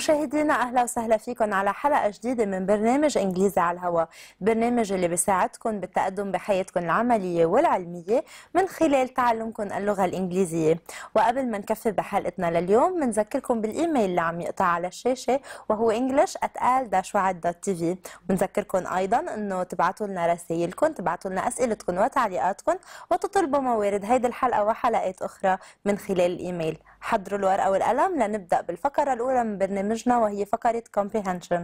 مشاهدينا اهلا وسهلا فيكم على حلقه جديده من برنامج انجليزي على الهواء، برنامج اللي بيساعدكم بالتقدم بحياتكم العمليه والعلميه من خلال تعلمكم اللغه الانجليزيه، وقبل ما نكفي بحلقتنا لليوم بنذكركم بالايميل اللي عم يقطع على الشاشه وهو english@al-tv، بنذكركم ايضا انه تبعتوا لنا رسائلكم، تبعتوا لنا اسئلتكم وتعليقاتكم وتطلبوا موارد هيدي الحلقه وحلقات اخرى من خلال الايميل، حضروا الورقه والقلم لنبدا بالفقره الاولى من برنامج برنامجنا وهي فقرة Comprehension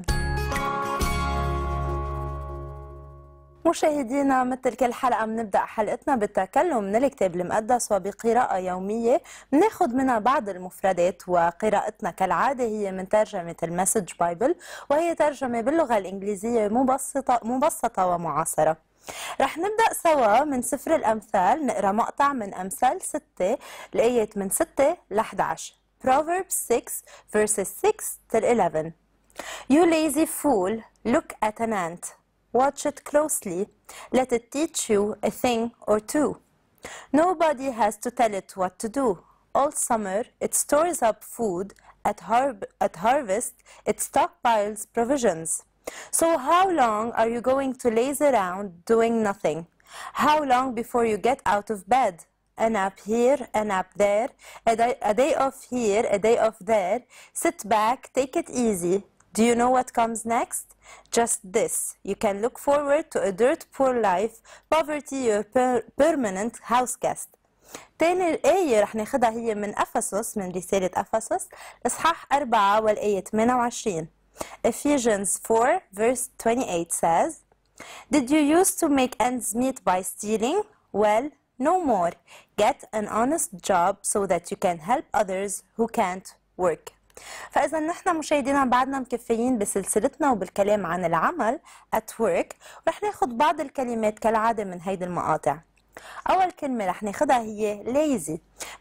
مشاهدينا مثل كل حلقة بنبدأ حلقتنا بالتكلم من الكتاب المقدس وبقراءة يومية بناخذ منها بعض المفردات وقراءتنا كالعادة هي من ترجمة المسج بايبل وهي ترجمة باللغة الإنجليزية مبسطة, مبسطة ومعاصرة رح نبدأ سوا من سفر الأمثال نقرأ مقطع من أمثال 6 الآيات من 6 ل 11 Proverbs 6, verses 6 till 11. You lazy fool, look at an ant. Watch it closely. Let it teach you a thing or two. Nobody has to tell it what to do. All summer, it stores up food. At, har at harvest, it stockpiles provisions. So how long are you going to laze around doing nothing? How long before you get out of bed? an app here, an app there, a day, a day off here, a day off there. Sit back, take it easy. Do you know what comes next? Just this. You can look forward to a dirt poor life, poverty your per permanent house guest. تاني الآية رح ناخدها هي من أفسس من رسالة أفسس إصحاح 4 والآية 28 Ephesians 4 verse 28 says Did you used to make ends meet by stealing? Well, no more. Get an honest job so that you can help others who can't work. فإذا نحن مشاهدينا بعدنا مكفيين بسلسلتنا وبالكلام عن العمل at work رح ناخد بعض الكلمات كالعادة من هيدي المقاطع أول كلمة رح ناخدها هي lazy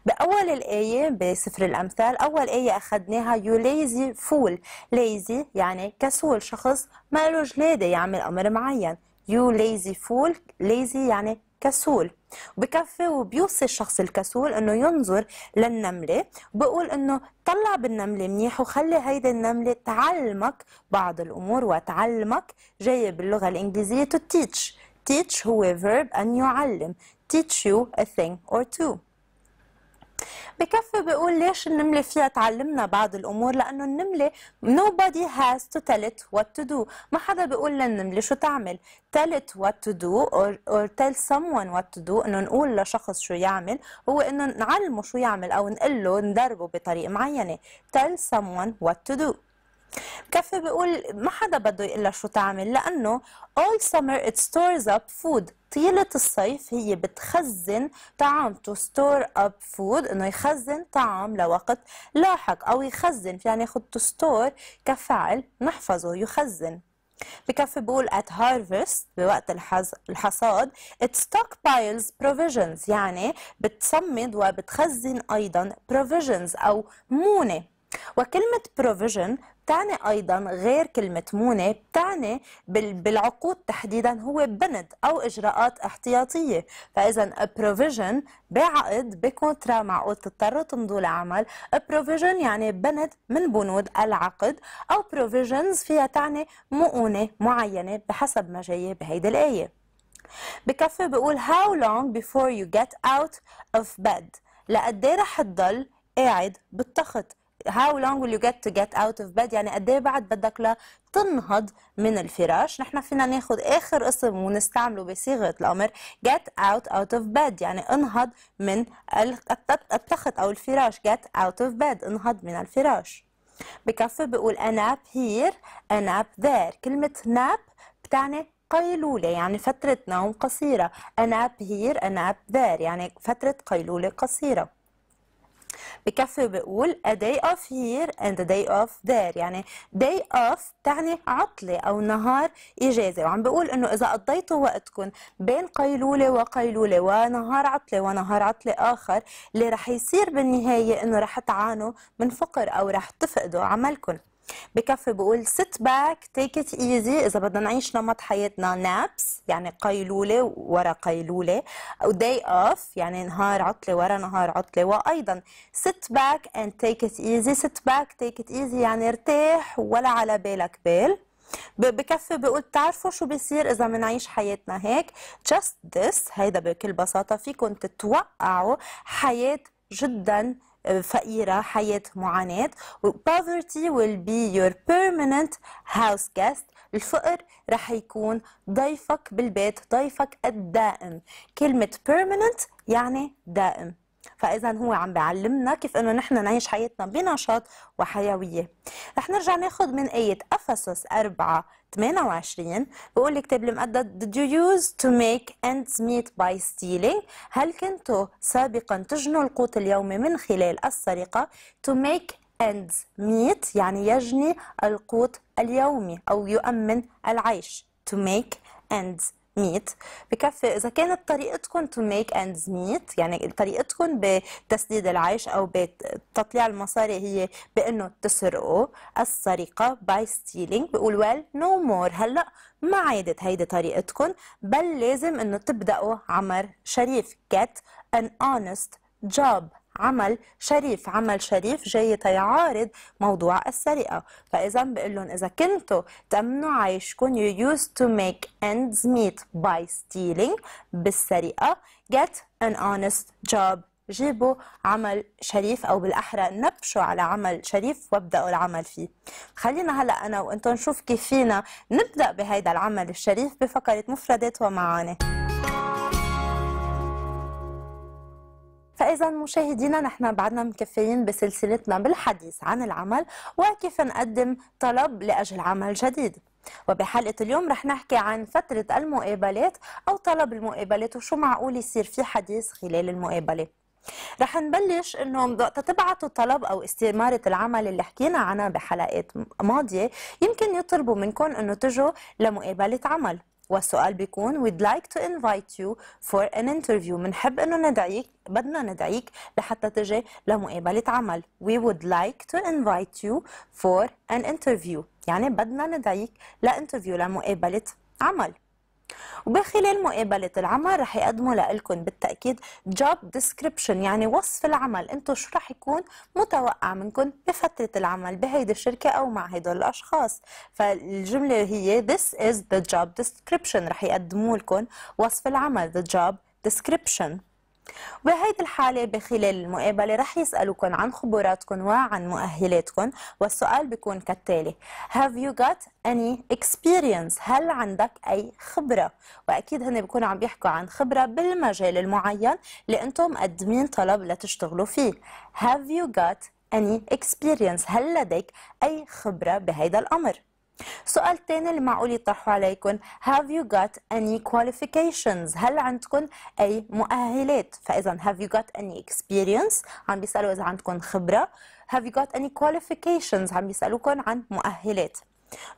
بأول الآية بسفر الأمثال أول آية أخدناها you lazy fool lazy يعني كسول شخص ما له جلادة يعمل أمر معين you lazy fool lazy يعني كسول بكفي وبيوصي الشخص الكسول انه ينظر للنمله وبقول انه طلع بالنمله منيح وخلي هيدي النمله تعلمك بعض الامور وتعلمك جايه باللغه الانجليزيه to teach teach هو verb ان يعلم teach you a thing or two بكفي بقول ليش النمله فيها تعلمنا بعض الامور لانه النمله nobody has to tell it what to do ما حدا بيقول للنمله شو تعمل tell it what to do or, or tell someone what to do انه نقول لشخص شو يعمل هو انه نعلمه شو يعمل او نقول له ندربه بطريقه معينه tell someone what to do بكفي بيقول ما حدا بده يقول لها شو تعمل لانه all summer it stores up food طيلة الصيف هي بتخزن طعام to store up food انه يخزن طعام لوقت لاحق او يخزن فينا يعني ياخذ to store كفعل نحفظه يخزن بكفي بقول at harvest بوقت الحصاد it stockpiles provisions يعني بتصمد وبتخزن ايضا provisions او مونه وكلمة provision بتعني ايضا غير كلمه مونه بتعني بالعقود تحديدا هو بند او اجراءات احتياطيه فاذا بروفيجن بعقد بكونترا معقول تضطروا تمضوا لعمل بروفيجن يعني بند من بنود العقد او بروفيجنز فيها تعني مؤونه معينه بحسب ما جاي بهيدي الايه بكفي بقول how long before you get out of bed لقد ايه رح تضل قاعد بالتخت how long will you get to get out of bed يعني قد ايه بعد بدك لتنهض من الفراش نحن فينا ناخذ اخر اسم ونستعمله بصيغه الامر get out out of bed يعني انهض من التخت او الفراش get out of bed انهض من الفراش بكفي بقول a nap here a nap there كلمه nap بتعني قيلولة يعني فترة نوم قصيرة a nap here a nap there يعني فترة قيلولة قصيرة بكفي بقول a day of here and a day of there يعني day of تعني عطلة أو نهار إجازة وعم بقول إنه إذا قضيتوا وقتكم بين قيلولة وقيلولة ونهار عطلة ونهار عطلة آخر اللي رح يصير بالنهاية إنه رح تعانوا من فقر أو رح تفقدوا عملكم بكفي بقول sit back take it easy إذا بدنا نعيش نمط حياتنا نابس يعني قيلولة ورا قيلولة أو day off يعني نهار عطلة ورا نهار عطلة وأيضا sit back and take it easy sit back take it easy يعني ارتاح ولا على بالك بال بكفي بقول تعرفوا شو بيصير اذا منعيش حياتنا هيك just this هيدا بكل بساطه فيكم تتوقعوا حياه جدا فقيرة حياة معاناة poverty will be your permanent house guest الفقر رح يكون ضيفك بالبيت ضيفك الدائم كلمة permanent يعني دائم فاذا هو عم بيعلمنا كيف انه نحن نعيش حياتنا بنشاط وحيويه رح نرجع ناخذ من ايه افسس 4 28 بقول الكتاب المقدس did you use to make ends meet by stealing هل كنتوا سابقا تجنوا القوت اليومي من خلال السرقه to make ends meet يعني يجني القوت اليومي او يؤمن العيش to make ends ميت بكفي اذا كانت طريقتكم تو ميك اندز ميت يعني طريقتكم بتسديد العيش او بتطليع المصاري هي بانه تسرقوا السرقه باي ستيلينج بقول ويل نو مور هلا ما عادت هيدي طريقتكم بل لازم انه تبداوا عمر شريف get an honest job عمل شريف عمل شريف جاي تيعارض موضوع السرقة فإذا بقول لهم إذا كنتوا تأمنوا عيشكم you used to make ends meet by stealing بالسرقة get an honest job جيبوا عمل شريف او بالاحرى نبشوا على عمل شريف وابداوا العمل فيه خلينا هلا انا وانتم نشوف كيف فينا نبدا بهيدا العمل الشريف بفقره مفردات ومعاني فإذا مشاهدينا نحن بعدنا مكفيين بسلسلتنا بالحديث عن العمل وكيف نقدم طلب لأجل عمل جديد وبحلقة اليوم رح نحكي عن فترة المقابلات أو طلب المقابلات وشو معقول يصير في حديث خلال المقابلة رح نبلش انه وقت تبعتوا طلب او استماره العمل اللي حكينا عنها بحلقات ماضيه يمكن يطلبوا منكم انه تجوا لمقابله عمل والسؤال بيكون we'd like to invite you for an interview منحب انه ندعيك بدنا ندعيك لحتى تجي لمقابلة عمل we would like to invite you for an interview يعني بدنا ندعيك لانترفيو لمقابلة عمل وبخلال مقابلة العمل رح يقدموا لكم بالتأكيد job description يعني وصف العمل انتو شو رح يكون متوقع منكم بفترة العمل بهيدي الشركة أو مع هدول الأشخاص فالجملة هي this is the job description رح يقدموا لكم وصف العمل the job description بهيدي الحالة بخلال المقابلة رح يسألوكم عن خبراتكم وعن مؤهلاتكم والسؤال بيكون كالتالي Have you got any experience؟ هل عندك أي خبرة؟ وأكيد هن بيكونوا عم بيحكوا عن خبرة بالمجال المعين اللي أنتم مقدمين طلب لتشتغلوا فيه Have you got any experience؟ هل لديك أي خبرة بهيدا الأمر؟ سؤال تاني اللي معقول يطرحوا عليكم have you got any qualifications هل عندكم أي مؤهلات فإذا have you got any experience عم بيسألوا إذا عندكم خبرة have you got any qualifications عم بيسألوكم عن مؤهلات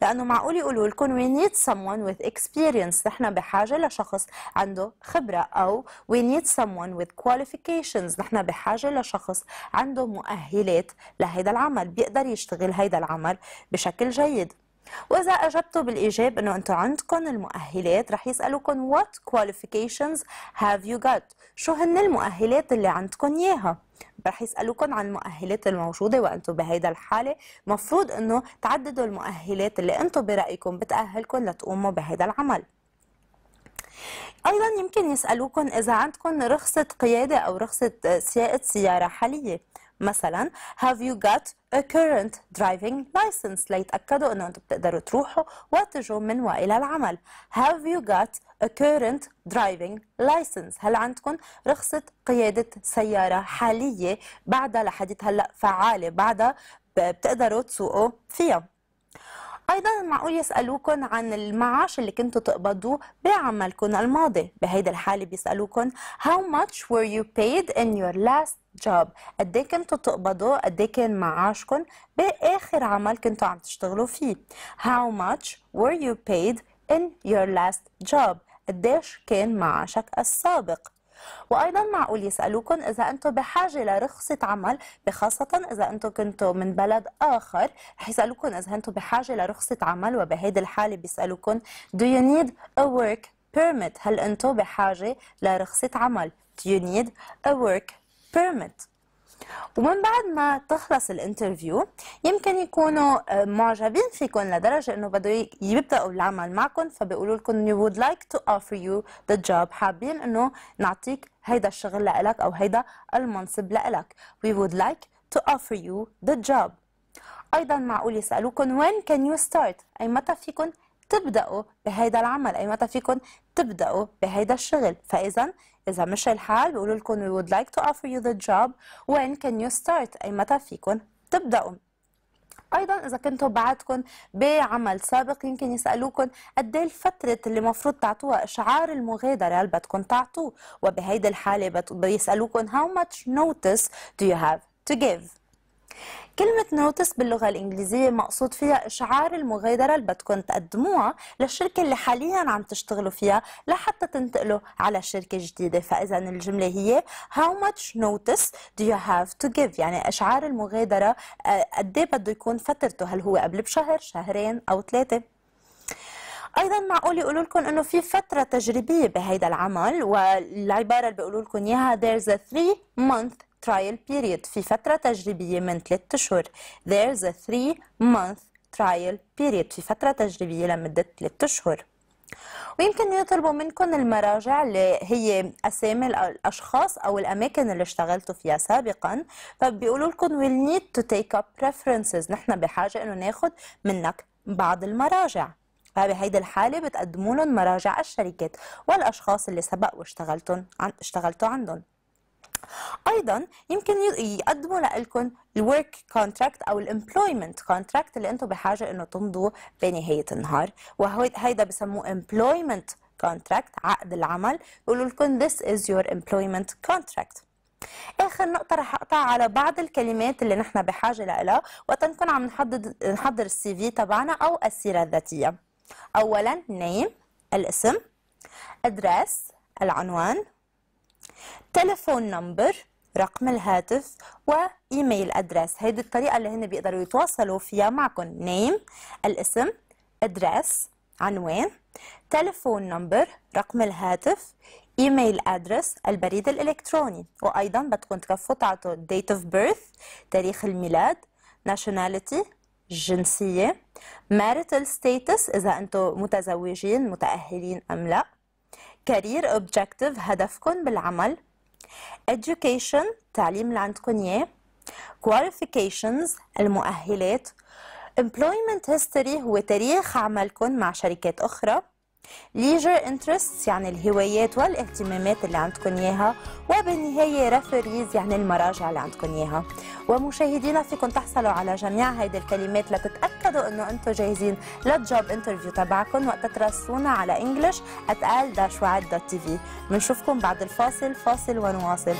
لأنه معقول يقولوا لكم we need someone with experience نحن بحاجة لشخص عنده خبرة أو we need someone with qualifications نحن بحاجة لشخص عنده مؤهلات لهذا العمل بيقدر يشتغل هذا العمل بشكل جيد واذا اجبتوا بالإجابة انه انتم عندكم المؤهلات رح يسالوكم what qualifications have you got شو هن المؤهلات اللي عندكم اياها رح يسألوكم عن المؤهلات الموجودة وأنتم بهيدا الحالة مفروض أنه تعددوا المؤهلات اللي أنتم برأيكم بتأهلكم لتقوموا بهيدا العمل أيضا يمكن يسألوكم إذا عندكم رخصة قيادة أو رخصة سياقة سيارة حالية مثلا have you got a current driving license ليتأكدوا أنه أنتم بتقدروا تروحوا وتجوا من وإلى العمل have you got a current driving license هل عندكم رخصة قيادة سيارة حالية بعدها لحد هلأ فعالة بعدها بتقدروا تسوقوا فيها ايضا معقول يسالوكم عن المعاش اللي كنتوا تقبضوه بعملكم الماضي بهيدا الحاله بيسالوكم how much were you paid in your last job قد ايه كنتوا تقبضوا قد ايه كان معاشكم باخر عمل كنتوا عم تشتغلوا فيه how much were you paid in your last job ايش كان معاشك السابق وايضا معقول يسالوكم اذا انتم بحاجه لرخصه عمل بخاصه اذا انتم كنتوا من بلد اخر رح يسالوكم اذا انتم بحاجه لرخصه عمل وبهيدي الحاله بيسالوكم do you need a work permit هل انتم بحاجه لرخصه عمل do you need a work permit ومن بعد ما تخلص الانترفيو يمكن يكونوا آه، معجبين فيكم لدرجه انه بدو يبداوا العمل معكم فبيقولوا لكم we would like to offer you the job حابين انه نعطيك هيدا الشغل لإلك او هيدا المنصب لإلك we would like to offer you the job ايضا معقول يسالوكم when can you start اي متى فيكم تبداوا بهيدا العمل اي متى فيكم تبداوا بهيدا الشغل فاذا إذا مش الحال بيقولوا لكم we would like to offer you the job when can you start أي متى فيكم تبدأوا ايضا اذا كنتوا بعدكم بعمل سابق يمكن يسالوكم قد ايه الفتره اللي المفروض تعطوها اشعار المغادره اللي بدكم تعطوه وبهيدي الحاله بيسالوكم how much notice do you have to give كلمة نوتس باللغة الإنجليزية مقصود فيها إشعار المغادرة اللي بدكم تقدموها للشركة اللي حاليا عم تشتغلوا فيها لحتى تنتقلوا على شركة جديدة فإذا الجملة هي How much notice do you have to give يعني إشعار المغادرة آه، قد إيه بده يكون فترته هل هو قبل بشهر شهرين أو ثلاثة ايضا معقول يقولوا لكم انه في فتره تجريبيه بهيدا العمل والعباره اللي بيقولوا لكم اياها there's a three month trial period في فترة تجريبية من 3 أشهر there's a 3 month trial period في فترة تجريبية لمدة 3 أشهر ويمكن يطلبوا منكم المراجع اللي هي اسامي الاشخاص او الاماكن اللي اشتغلتوا فيها سابقا فبيقولوا لكم we'll need to take up references نحن بحاجه انه ناخد منك بعض المراجع فبهيدي الحالة بتقدموا لهم مراجع الشركات والأشخاص اللي سبق واشتغلتوا عن اشتغلتوا عندهم ايضا يمكن يقدموا لكم الورك كونتراكت او الامبلويمنت كونتراكت اللي انتم بحاجه انه تمضوا بنهايه النهار وهيدا بسموه امبلويمنت كونتراكت عقد العمل بيقولوا لكم ذس از يور امبلويمنت كونتراكت اخر نقطه رح اقطع على بعض الكلمات اللي نحن بحاجه لها وقت نكون عم نحضر نحضر السي في تبعنا او السيره الذاتيه اولا نيم الاسم ادريس العنوان تليفون نمبر رقم الهاتف وايميل ادريس هيدي الطريقه اللي هن بيقدروا يتواصلوا فيها معكم نيم الاسم ادريس عنوان تليفون نمبر رقم الهاتف ايميل ادرس البريد الالكتروني وايضا بدكم تكفوا تعطوا date of birth تاريخ الميلاد nationality الجنسيه marital status اذا انتم متزوجين متاهلين ام لا كارير اوبجيكتيف هدفكم بالعمل education التعليم اللي عندكم اياه qualifications المؤهلات employment history هو تاريخ عملكم مع شركات اخرى ليجر انترستس يعني الهوايات والاهتمامات اللي عندكم اياها وبالنهايه ريفريز يعني المراجع اللي عندكم اياها ومشاهدينا فيكم تحصلوا على جميع هيدي الكلمات لتتاكدوا انه انتم جاهزين للجوب انترفيو تبعكم وقت تراسلونا على انجلش اتقال داشوعد دوت تي في بنشوفكم بعد الفاصل فاصل ونواصل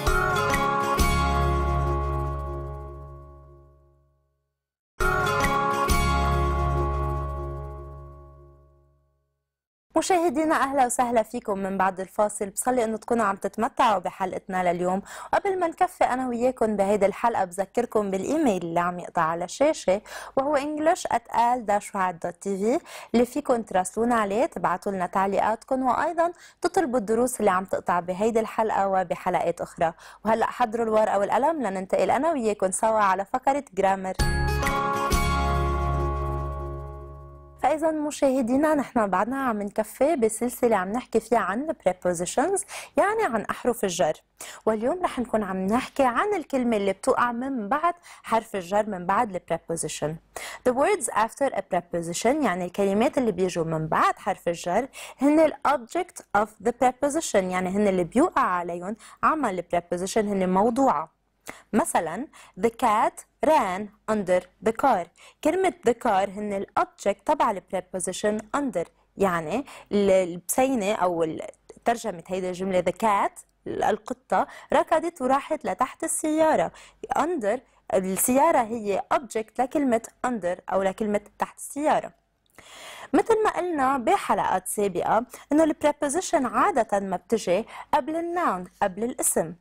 مشاهدينا اهلا وسهلا فيكم من بعد الفاصل بصلي انه تكونوا عم تتمتعوا بحلقتنا لليوم وقبل ما نكفي انا وياكم بهيدي الحلقه بذكركم بالايميل اللي عم يقطع على الشاشه وهو englishal في اللي فيكم تراسلونا عليه تبعتوا لنا تعليقاتكم وايضا تطلبوا الدروس اللي عم تقطع بهيدي الحلقه وبحلقات اخرى وهلا حضروا الورقه والقلم لننتقل انا وياكم سوا على فقره جرامر فاذا مشاهدينا نحن بعدنا عم نكفي بسلسله عم نحكي فيها عن prepositions يعني عن احرف الجر واليوم رح نكون عم نحكي عن الكلمه اللي بتوقع من بعد حرف الجر من بعد البريبوزيشن the words after a preposition يعني الكلمات اللي بيجوا من بعد حرف الجر هن ال object of the preposition يعني هن اللي بيوقع عليهم عمل البريبوزيشن هن موضوعه مثلا the cat ran under the car كلمة the car هن الأبجكت تبع ال preposition under يعني البسينة أو ترجمة هيدي الجملة the cat القطة ركضت وراحت لتحت السيارة under السيارة هي object لكلمة under أو لكلمة تحت السيارة مثل ما قلنا بحلقات سابقة انه preposition عادة ما بتجي قبل الناون قبل الاسم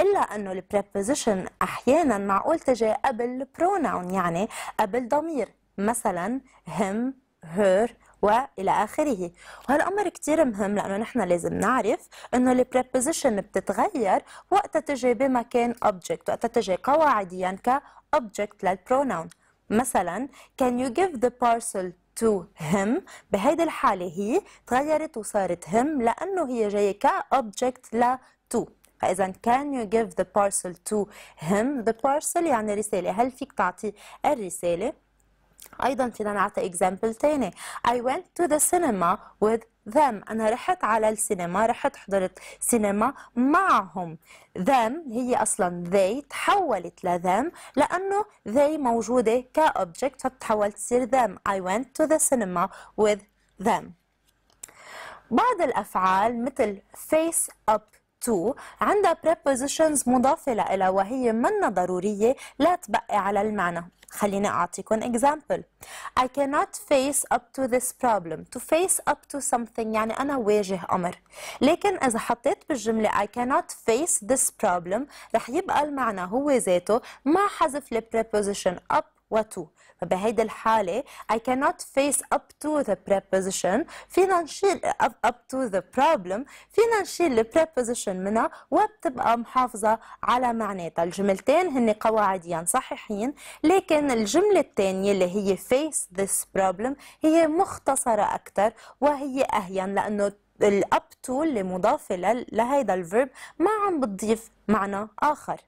الا انه البريبوزيشن احيانا معقول تجي قبل بروناون يعني قبل ضمير مثلا هم هير والى اخره وهالامر كثير مهم لانه نحن لازم نعرف انه البريبوزيشن بتتغير وقتها تجي بمكان object وقتها تجي قواعديا يعني اوبجكت للبروناون مثلا can you give the parcel to him بهيدي الحالة هي تغيرت وصارت him لأنه هي جاية object ل to فإذا can you give the parcel to him the parcel يعني رسالة هل فيك تعطي الرسالة أيضا فينا نعطي example تاني I went to the cinema with them أنا رحت على السينما رحت حضرت سينما معهم them هي أصلا they تحولت them لأنه they موجودة كأوبجكت فتحولت تصير them I went to the cinema with them بعض الأفعال مثل face up تو عندها prepositions مضافة لها وهي منا ضرورية لا تبقي على المعنى خليني أعطيكم example I cannot face up to this problem to face up to something يعني أنا واجه أمر لكن إذا حطيت بالجملة I cannot face this problem رح يبقى المعنى هو ذاته مع حذف preposition up و to فبهيدي الحالة I cannot face up to the preposition فينا نشيل up to the problem فينا نشيل the preposition منها وبتبقى محافظة على معناتها الجملتين هن قواعديا صحيحين لكن الجملة الثانية اللي هي face this problem هي مختصرة أكثر وهي أهين لأنه الاب تو اللي مضافه لهيدا الفيرب ما عم بتضيف معنى اخر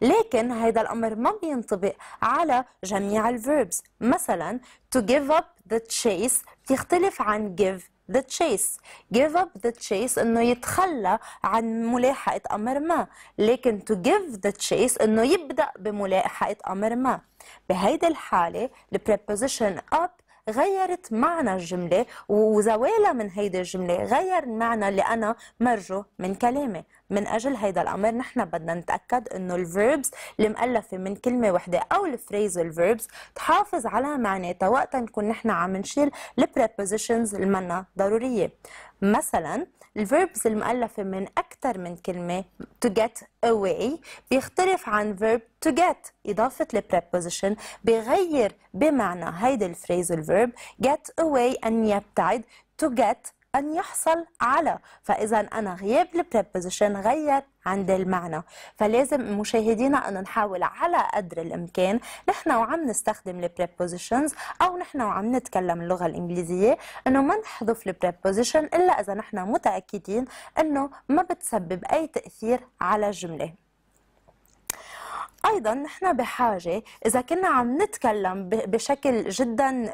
لكن هذا الأمر ما بينطبق على جميع الفيربس مثلا to give up the chase بتختلف عن give the chase give up the chase انه يتخلى عن ملاحقة امر ما لكن to give the chase انه يبدأ بملاحقة امر ما بهيدي الحالة البريبوزيشن up غيرت معنى الجملة وزوالها من هيدي الجملة غير المعنى اللي أنا مرجو من كلامي من اجل هيدا الامر نحن بدنا نتاكد انه الفيربس المؤلفه من كلمه وحده او الفريز والفيربس تحافظ على معناتها وقت نكون نحن عم نشيل البريبوزيشنز المنا ضروريه مثلا الفيربس المؤلفه من اكثر من كلمه to get away بيختلف عن verb to get اضافه البريبوزيشن بغير بمعنى هيدي الفريز الفيرب get away ان يبتعد to get أن يحصل على فإذا أنا غياب البريبوزيشن غير عند المعنى فلازم مشاهدينا أن نحاول على قدر الإمكان نحن وعم نستخدم البريبوزيشنز أو نحن وعم نتكلم اللغة الإنجليزية أنه ما نحذف البريبوزيشن إلا إذا نحن متأكدين أنه ما بتسبب أي تأثير على الجملة ايضا نحن بحاجه اذا كنا عم نتكلم بشكل جدا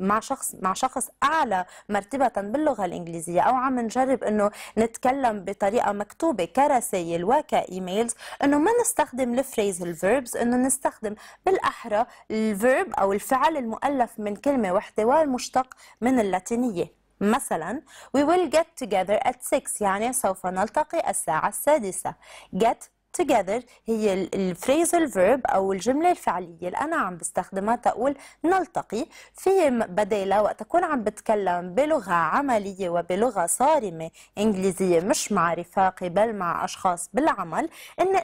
مع شخص مع شخص اعلى مرتبه باللغه الانجليزيه او عم نجرب انه نتكلم بطريقه مكتوبه كرسائل وكايميلز انه ما نستخدم الفريز الفيربز انه نستخدم بالاحرى الفيرب او الفعل المؤلف من كلمه وحده والمشتق من اللاتينيه مثلا we will get together at 6 يعني سوف نلتقي الساعة السادسة get together هي الفريزل فيرب أو الجملة الفعلية اللي أنا عم بستخدمها تقول نلتقي في بدالها وقت أكون عم بتكلم بلغة عملية وبلغة صارمة إنجليزية مش مع رفاقي بل مع أشخاص بالعمل إن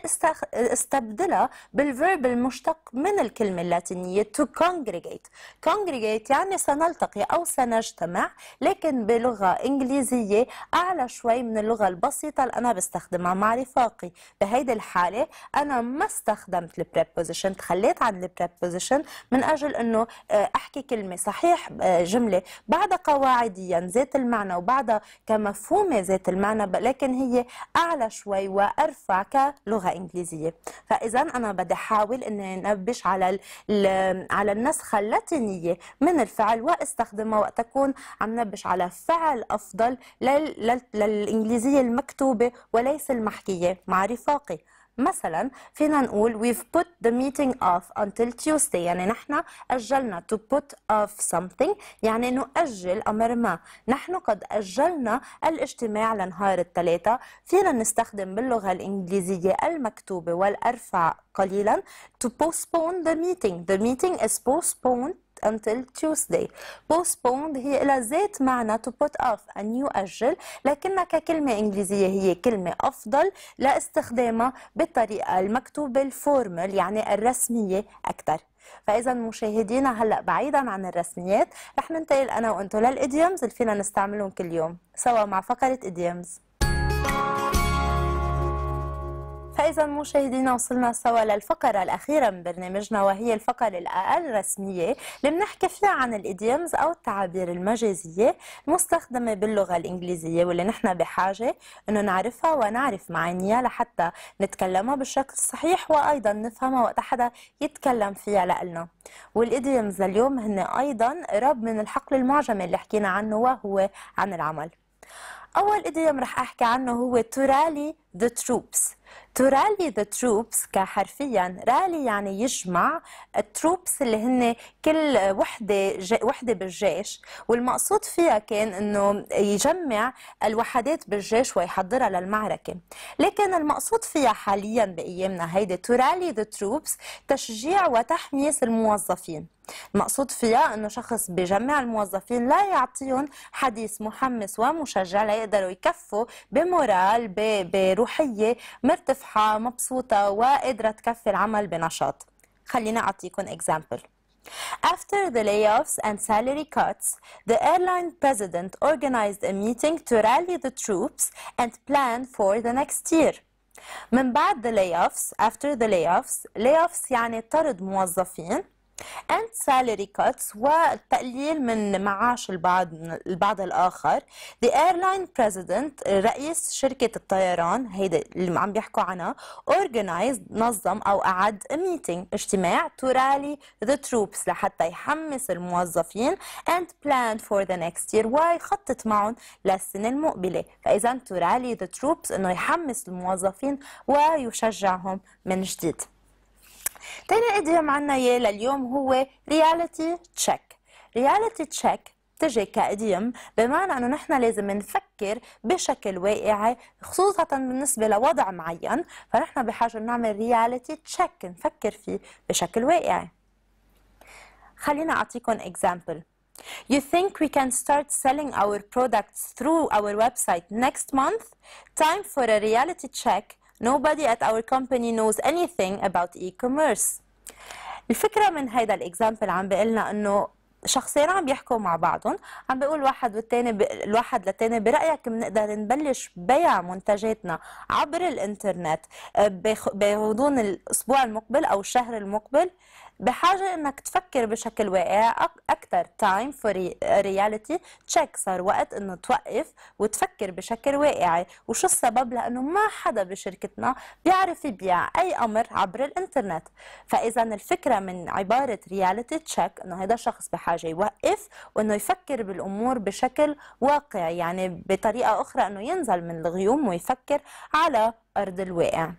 استبدلها بالفيرب المشتق من الكلمة اللاتينية to congregate congregate يعني سنلتقي أو سنجتمع لكن بلغة إنجليزية أعلى شوي من اللغة البسيطة اللي أنا بستخدمها مع رفاقي بهيدا الحاله انا ما استخدمت البريبوزيشن تخليت عن البريبوزيشن من اجل انه آه، احكي كلمه صحيح آه، جمله بعدها قواعديا ذات المعنى وبعدها كمفهومه ذات المعنى لكن هي اعلى شوي وارفع كلغه انجليزيه فاذا انا بدي احاول اني نبش على على النسخه اللاتينيه من الفعل واستخدمها وقت اكون عم نبش على فعل افضل للانجليزيه المكتوبه وليس المحكيه مع رفاقي مثلا فينا نقول we've put the meeting off until Tuesday يعني نحن أجلنا to put off something يعني نؤجل أمر ما نحن قد أجلنا الاجتماع لنهار الثلاثاء فينا نستخدم باللغة الإنجليزية المكتوبة والأرفع قليلا to postpone the meeting the meeting is postponed until Tuesday postponed هي لها ذات معنى to put off أن يؤجل لكنها ككلمة إنجليزية هي كلمة أفضل لاستخدامها بالطريقة المكتوبة الفورمال يعني الرسمية أكثر فاذا مشاهدينا هلا بعيدا عن الرسميات رح ننتقل انا وانتم للإديومز اللي فينا نستعملهم كل يوم سوا مع فقره إديومز. فإذا مشاهدينا وصلنا سوا للفقرة الأخيرة من برنامجنا وهي الفقرة الأقل رسمية اللي بنحكي فيها عن الإديومز أو التعابير المجازية المستخدمة باللغة الإنجليزية واللي نحن بحاجة إنه نعرفها ونعرف معانيها لحتى نتكلمها بالشكل الصحيح وأيضا نفهمها وقت حدا يتكلم فيها لإلنا والإديومز لليوم هن أيضا قرب من الحقل المعجمي اللي حكينا عنه وهو عن العمل أول إديوم رح أحكي عنه هو ترالي ذا تروبس تورالي ذا تروبس كحرفيا رالي يعني يجمع التروبس اللي هن كل وحده وحده بالجيش والمقصود فيها كان انه يجمع الوحدات بالجيش ويحضرها للمعركه لكن المقصود فيها حاليا بايامنا هيدي تورالي ذا تروبس تشجيع وتحميس الموظفين المقصود فيها انه شخص بجمع الموظفين لا يعطيهم حديث محمس ومشجع ليقدروا يكفوا بمورال بروحيه مرتفعه صفحة مبسوطة وقدرة تكفي العمل بنشاط خلينا أعطيكم example After the layoffs and salary cuts, the airline president organized a meeting to rally the troops and plan for the next year. من بعد the layoffs, after the layoffs, layoffs يعني طرد موظفين and salary cuts والتقليل من معاش البعض البعض الآخر the airline president رئيس شركة الطيران هيدا اللي عم بيحكوا عنها organized نظم أو أعد a meeting اجتماع to rally the troops لحتى يحمس الموظفين and plan for the next year ويخطط معهم للسنة المقبلة فإذا to rally the troops إنه يحمس الموظفين ويشجعهم من جديد تاني ادهم عنا اياه لليوم هو رياليتي تشيك رياليتي تشيك بتجي كأديم بمعنى انه نحن لازم نفكر بشكل واقعي خصوصا بالنسبه لوضع معين فنحن بحاجه نعمل رياليتي تشيك نفكر فيه بشكل واقعي خلينا اعطيكم example You think we can start selling our products through our website next month? Time for a reality check Nobody at our company knows anything about e-commerce. الفكرة من هيدا الاكزامبل عم بيقلنا انه شخصين عم بيحكوا مع بعضهم عم بيقول واحد والتاني ب... الواحد للتاني برأيك بنقدر نبلش بيع منتجاتنا عبر الانترنت آه، بغضون الأسبوع المقبل أو الشهر المقبل بحاجه انك تفكر بشكل واقعي اكثر تايم فور رياليتي تشيك صار وقت انه توقف وتفكر بشكل واقعي وشو السبب لانه ما حدا بشركتنا بيعرف يبيع اي امر عبر الانترنت فاذا الفكره من عباره رياليتي تشيك انه هذا الشخص بحاجه يوقف وانه يفكر بالامور بشكل واقعي يعني بطريقه اخرى انه ينزل من الغيوم ويفكر على ارض الواقع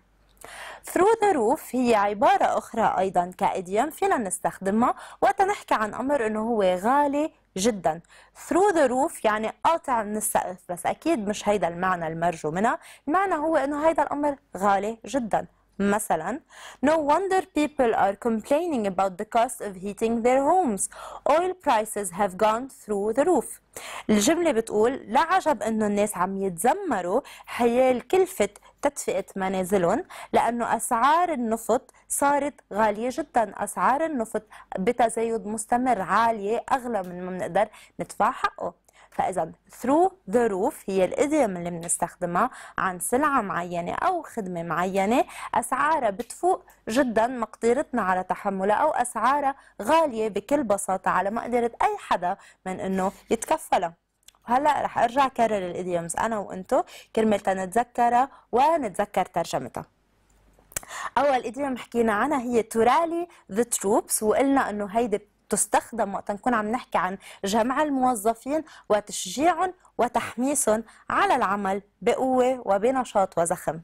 through the roof هي عبارة أخرى أيضا كإديوم فينا نستخدمها وقت نحكي عن أمر إنه هو غالي جدا through the roof يعني قاطع من السقف بس أكيد مش هيدا المعنى المرجو منها المعنى هو إنه هيدا الأمر غالي جدا مثلا No wonder people are complaining about the cost of heating their homes. Oil prices have gone through the roof. الجملة بتقول لا عجب انه الناس عم يتذمروا حيال كلفة تدفئة منازلهم لأنه أسعار النفط صارت غالية جدا أسعار النفط بتزايد مستمر عالية أغلى من ما بنقدر ندفع حقه فإذا through the roof هي الايديوم اللي بنستخدمها عن سلعة معينة أو خدمة معينة أسعارها بتفوق جدا مقدرتنا على تحملها أو أسعارها غالية بكل بساطة على مقدرة أي حدا من أنه يتكفلها هلا رح ارجع كرر الايديومز انا وانتو كرمال تنتذكرها ونتذكر ترجمتها اول ايديوم حكينا عنها هي ترالي ذا تروبس وقلنا انه هيدي تستخدم وقت نكون عم نحكي عن جمع الموظفين وتشجيعهم وتحميسهم على العمل بقوة وبنشاط وزخم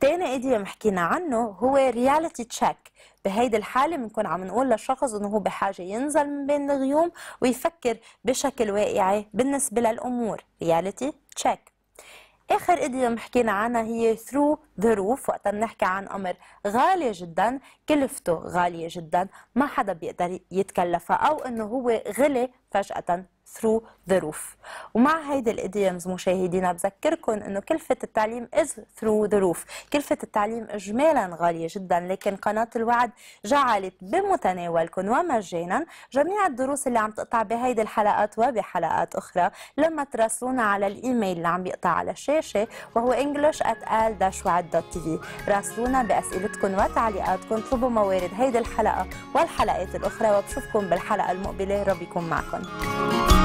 تاني ايديوم حكينا عنه هو رياليتي تشيك بهيدي الحالة بنكون عم نقول للشخص انه هو بحاجة ينزل من بين الغيوم ويفكر بشكل واقعي بالنسبة للأمور رياليتي تشيك اخر اديوم حكينا عنها هي through the roof وقت بنحكي عن امر غالي جدا كلفته غاليه جدا ما حدا بيقدر يتكلفها او انه هو غلي فجاه through the roof ومع هيدي الايديمز مشاهدينا بذكركم انه كلفه التعليم is through the roof كلفه التعليم اجمالا غاليه جدا لكن قناه الوعد جعلت بمتناولكم ومجانا جميع الدروس اللي عم تقطع بهيدي الحلقات وبحلقات اخرى لما تراسلونا على الايميل اللي عم بيقطع على الشاشه وهو englishal wadtv راسلونا باسئلتكم وتعليقاتكم اطلبوا موارد هيدي الحلقه والحلقات الاخرى وبشوفكم بالحلقه المقبله ربي يكون معكم